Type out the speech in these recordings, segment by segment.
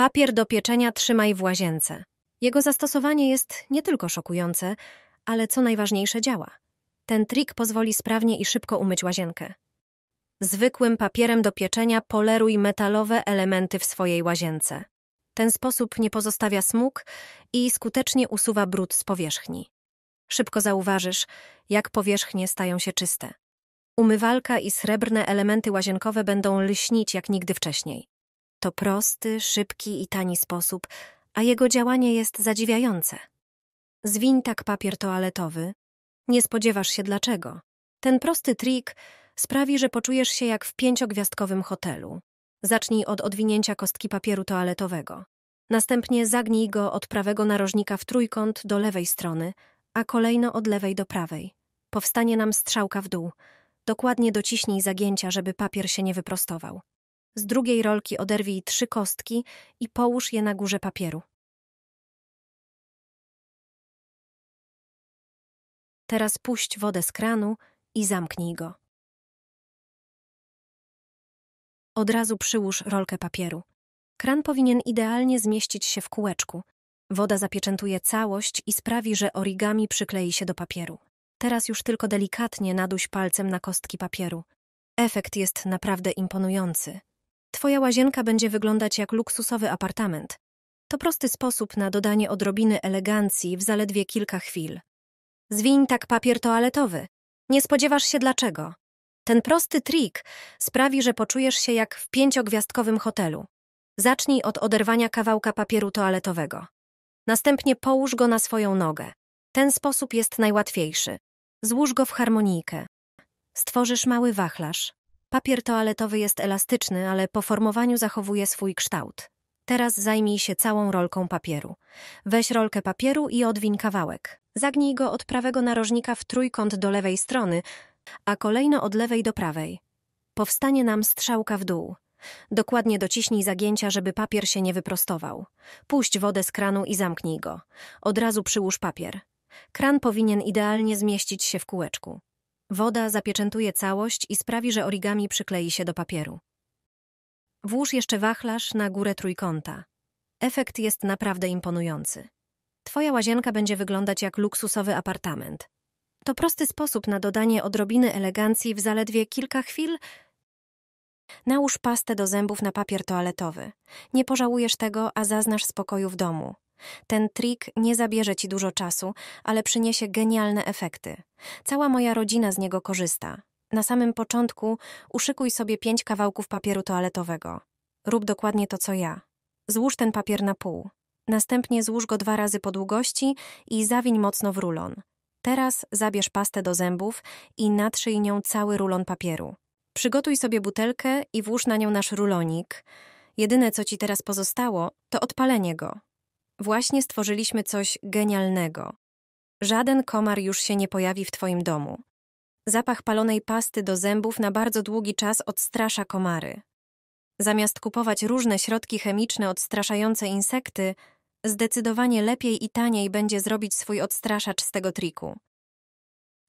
Papier do pieczenia trzymaj w łazience. Jego zastosowanie jest nie tylko szokujące, ale co najważniejsze działa. Ten trik pozwoli sprawnie i szybko umyć łazienkę. Zwykłym papierem do pieczenia poleruj metalowe elementy w swojej łazience. Ten sposób nie pozostawia smug i skutecznie usuwa brud z powierzchni. Szybko zauważysz, jak powierzchnie stają się czyste. Umywalka i srebrne elementy łazienkowe będą lśnić jak nigdy wcześniej. To prosty, szybki i tani sposób, a jego działanie jest zadziwiające. Zwiń tak papier toaletowy. Nie spodziewasz się dlaczego. Ten prosty trik sprawi, że poczujesz się jak w pięciogwiazdkowym hotelu. Zacznij od odwinięcia kostki papieru toaletowego. Następnie zagnij go od prawego narożnika w trójkąt do lewej strony, a kolejno od lewej do prawej. Powstanie nam strzałka w dół. Dokładnie dociśnij zagięcia, żeby papier się nie wyprostował. Z drugiej rolki oderwij trzy kostki i połóż je na górze papieru. Teraz puść wodę z kranu i zamknij go. Od razu przyłóż rolkę papieru. Kran powinien idealnie zmieścić się w kółeczku. Woda zapieczętuje całość i sprawi, że origami przyklei się do papieru. Teraz już tylko delikatnie naduś palcem na kostki papieru. Efekt jest naprawdę imponujący. Twoja łazienka będzie wyglądać jak luksusowy apartament. To prosty sposób na dodanie odrobiny elegancji w zaledwie kilka chwil. Zwiń tak papier toaletowy. Nie spodziewasz się dlaczego. Ten prosty trik sprawi, że poczujesz się jak w pięciogwiazdkowym hotelu. Zacznij od oderwania kawałka papieru toaletowego. Następnie połóż go na swoją nogę. Ten sposób jest najłatwiejszy. Złóż go w harmonijkę. Stworzysz mały wachlarz. Papier toaletowy jest elastyczny, ale po formowaniu zachowuje swój kształt. Teraz zajmij się całą rolką papieru. Weź rolkę papieru i odwin kawałek. Zagnij go od prawego narożnika w trójkąt do lewej strony, a kolejno od lewej do prawej. Powstanie nam strzałka w dół. Dokładnie dociśnij zagięcia, żeby papier się nie wyprostował. Puść wodę z kranu i zamknij go. Od razu przyłóż papier. Kran powinien idealnie zmieścić się w kółeczku. Woda zapieczętuje całość i sprawi, że origami przyklei się do papieru. Włóż jeszcze wachlarz na górę trójkąta. Efekt jest naprawdę imponujący. Twoja łazienka będzie wyglądać jak luksusowy apartament. To prosty sposób na dodanie odrobiny elegancji w zaledwie kilka chwil. Nałóż pastę do zębów na papier toaletowy. Nie pożałujesz tego, a zaznasz spokoju w domu. Ten trik nie zabierze ci dużo czasu, ale przyniesie genialne efekty. Cała moja rodzina z niego korzysta. Na samym początku uszykuj sobie pięć kawałków papieru toaletowego. Rób dokładnie to, co ja. Złóż ten papier na pół. Następnie złóż go dwa razy po długości i zawiń mocno w rulon. Teraz zabierz pastę do zębów i natrzyj nią cały rulon papieru. Przygotuj sobie butelkę i włóż na nią nasz rulonik. Jedyne, co ci teraz pozostało, to odpalenie go. Właśnie stworzyliśmy coś genialnego. Żaden komar już się nie pojawi w Twoim domu. Zapach palonej pasty do zębów na bardzo długi czas odstrasza komary. Zamiast kupować różne środki chemiczne odstraszające insekty, zdecydowanie lepiej i taniej będzie zrobić swój odstraszacz z tego triku.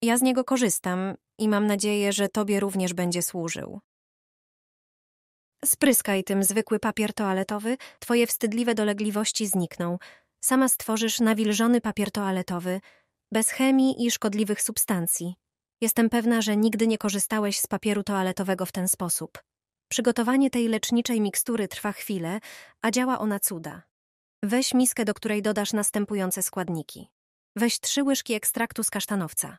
Ja z niego korzystam i mam nadzieję, że Tobie również będzie służył. Spryskaj tym zwykły papier toaletowy, twoje wstydliwe dolegliwości znikną. Sama stworzysz nawilżony papier toaletowy, bez chemii i szkodliwych substancji. Jestem pewna, że nigdy nie korzystałeś z papieru toaletowego w ten sposób. Przygotowanie tej leczniczej mikstury trwa chwilę, a działa ona cuda. Weź miskę, do której dodasz następujące składniki. Weź trzy łyżki ekstraktu z kasztanowca.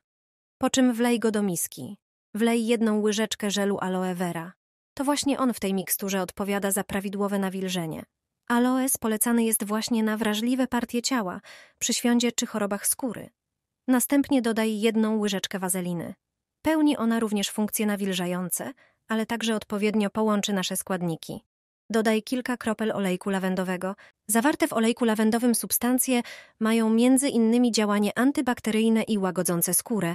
Po czym wlej go do miski. Wlej jedną łyżeczkę żelu aloe vera. To właśnie on w tej miksturze odpowiada za prawidłowe nawilżenie. Aloes polecany jest właśnie na wrażliwe partie ciała, przy świądzie czy chorobach skóry. Następnie dodaj jedną łyżeczkę wazeliny. Pełni ona również funkcje nawilżające, ale także odpowiednio połączy nasze składniki. Dodaj kilka kropel olejku lawendowego. Zawarte w olejku lawendowym substancje mają między innymi działanie antybakteryjne i łagodzące skórę.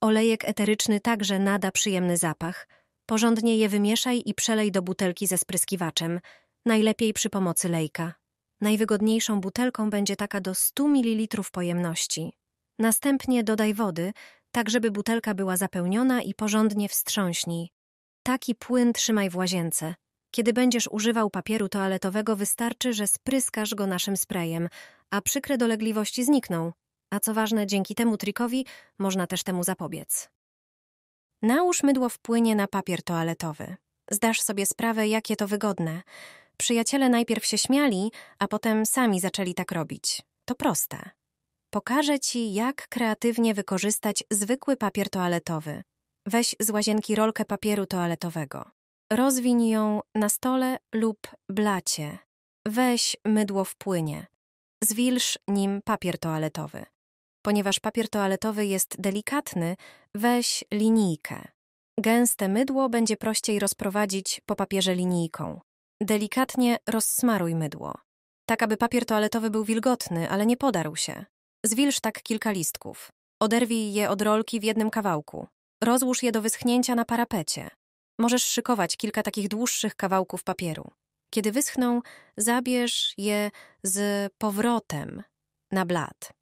Olejek eteryczny także nada przyjemny zapach – Porządnie je wymieszaj i przelej do butelki ze spryskiwaczem, najlepiej przy pomocy lejka. Najwygodniejszą butelką będzie taka do 100 ml pojemności. Następnie dodaj wody, tak żeby butelka była zapełniona i porządnie wstrząśnij. Taki płyn trzymaj w łazience. Kiedy będziesz używał papieru toaletowego, wystarczy, że spryskasz go naszym sprayem, a przykre dolegliwości znikną. A co ważne, dzięki temu trikowi można też temu zapobiec. Nałóż mydło w płynie na papier toaletowy. Zdasz sobie sprawę, jakie to wygodne. Przyjaciele najpierw się śmiali, a potem sami zaczęli tak robić. To proste. Pokażę ci, jak kreatywnie wykorzystać zwykły papier toaletowy. Weź z łazienki rolkę papieru toaletowego. Rozwinij ją na stole lub blacie. Weź mydło w płynie. Zwilż nim papier toaletowy. Ponieważ papier toaletowy jest delikatny, weź linijkę. Gęste mydło będzie prościej rozprowadzić po papierze linijką. Delikatnie rozsmaruj mydło, tak aby papier toaletowy był wilgotny, ale nie podarł się. Zwilż tak kilka listków. Oderwij je od rolki w jednym kawałku. Rozłóż je do wyschnięcia na parapecie. Możesz szykować kilka takich dłuższych kawałków papieru. Kiedy wyschną, zabierz je z powrotem na blat.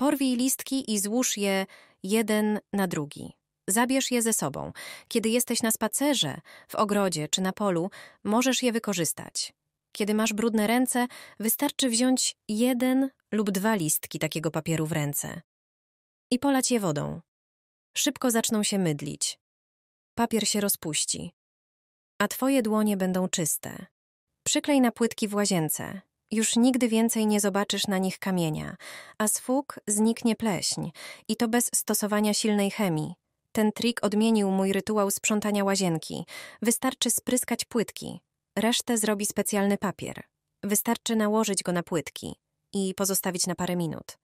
Porwij listki i złóż je jeden na drugi. Zabierz je ze sobą. Kiedy jesteś na spacerze, w ogrodzie czy na polu, możesz je wykorzystać. Kiedy masz brudne ręce, wystarczy wziąć jeden lub dwa listki takiego papieru w ręce i polać je wodą. Szybko zaczną się mydlić. Papier się rozpuści, a twoje dłonie będą czyste. Przyklej na płytki w łazience już nigdy więcej nie zobaczysz na nich kamienia, a z fug zniknie pleśń i to bez stosowania silnej chemii. Ten trik odmienił mój rytuał sprzątania łazienki. Wystarczy spryskać płytki. Resztę zrobi specjalny papier. Wystarczy nałożyć go na płytki i pozostawić na parę minut.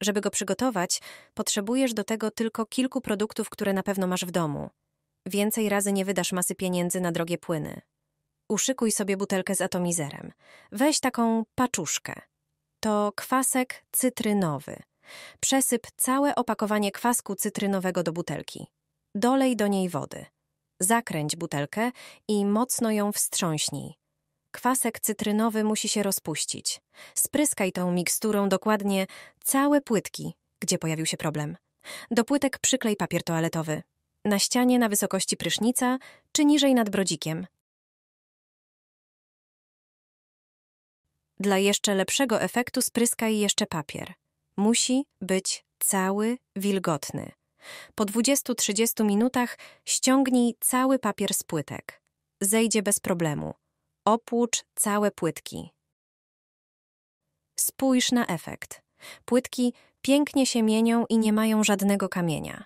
Żeby go przygotować, potrzebujesz do tego tylko kilku produktów, które na pewno masz w domu. Więcej razy nie wydasz masy pieniędzy na drogie płyny. Uszykuj sobie butelkę z atomizerem. Weź taką paczuszkę. To kwasek cytrynowy. Przesyp całe opakowanie kwasku cytrynowego do butelki. Dolej do niej wody. Zakręć butelkę i mocno ją wstrząśnij. Kwasek cytrynowy musi się rozpuścić. Spryskaj tą miksturą dokładnie całe płytki, gdzie pojawił się problem. Do płytek przyklej papier toaletowy. Na ścianie na wysokości prysznica czy niżej nad brodzikiem. Dla jeszcze lepszego efektu spryskaj jeszcze papier. Musi być cały wilgotny. Po 20-30 minutach ściągnij cały papier z płytek. Zejdzie bez problemu. Opłucz całe płytki. Spójrz na efekt. Płytki pięknie się mienią i nie mają żadnego kamienia.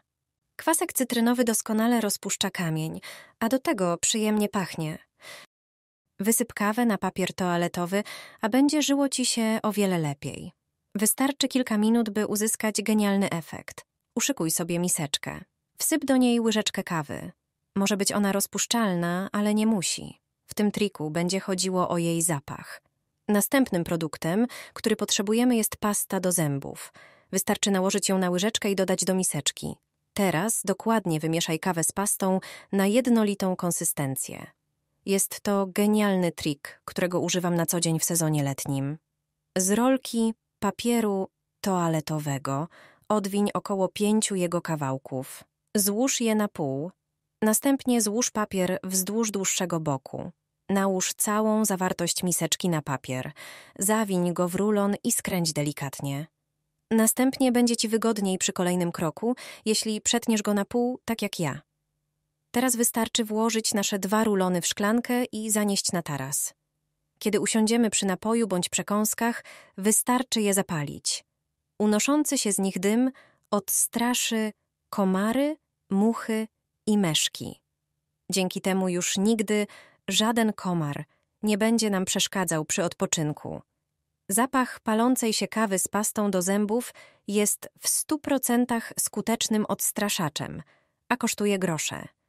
Kwasek cytrynowy doskonale rozpuszcza kamień, a do tego przyjemnie pachnie. Wysyp kawę na papier toaletowy, a będzie żyło ci się o wiele lepiej. Wystarczy kilka minut, by uzyskać genialny efekt. Uszykuj sobie miseczkę. Wsyp do niej łyżeczkę kawy. Może być ona rozpuszczalna, ale nie musi. W tym triku będzie chodziło o jej zapach. Następnym produktem, który potrzebujemy jest pasta do zębów. Wystarczy nałożyć ją na łyżeczkę i dodać do miseczki. Teraz dokładnie wymieszaj kawę z pastą na jednolitą konsystencję. Jest to genialny trik, którego używam na co dzień w sezonie letnim. Z rolki papieru toaletowego odwiń około pięciu jego kawałków. Złóż je na pół. Następnie złóż papier wzdłuż dłuższego boku. Nałóż całą zawartość miseczki na papier. Zawiń go w rulon i skręć delikatnie. Następnie będzie ci wygodniej przy kolejnym kroku, jeśli przetniesz go na pół, tak jak ja. Teraz wystarczy włożyć nasze dwa rulony w szklankę i zanieść na taras. Kiedy usiądziemy przy napoju bądź przekąskach, wystarczy je zapalić. Unoszący się z nich dym odstraszy komary, muchy i meszki. Dzięki temu już nigdy żaden komar nie będzie nam przeszkadzał przy odpoczynku. Zapach palącej się kawy z pastą do zębów jest w 100% skutecznym odstraszaczem, a kosztuje grosze.